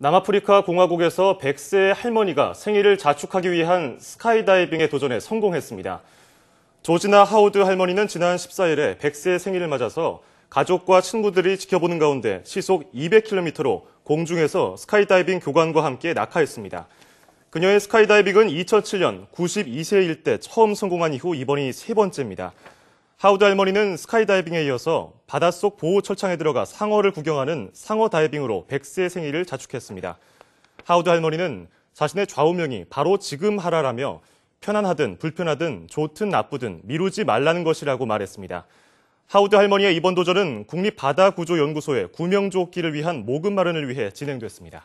남아프리카 공화국에서 100세 할머니가 생일을 자축하기 위한 스카이다이빙에 도전해 성공했습니다. 조지나 하우드 할머니는 지난 14일에 100세 생일을 맞아서 가족과 친구들이 지켜보는 가운데 시속 200km로 공중에서 스카이다이빙 교관과 함께 낙하했습니다. 그녀의 스카이다이빙은 2007년 92세일 때 처음 성공한 이후 이번이 세 번째입니다. 하우드 할머니는 스카이다이빙에 이어서 바닷속 보호 철창에 들어가 상어를 구경하는 상어 다이빙으로 100세 생일을 자축했습니다. 하우드 할머니는 자신의 좌우명이 바로 지금 하라라며 편안하든 불편하든 좋든 나쁘든 미루지 말라는 것이라고 말했습니다. 하우드 할머니의 이번 도전은 국립바다구조연구소의 구명조끼를 위한 모금 마련을 위해 진행됐습니다.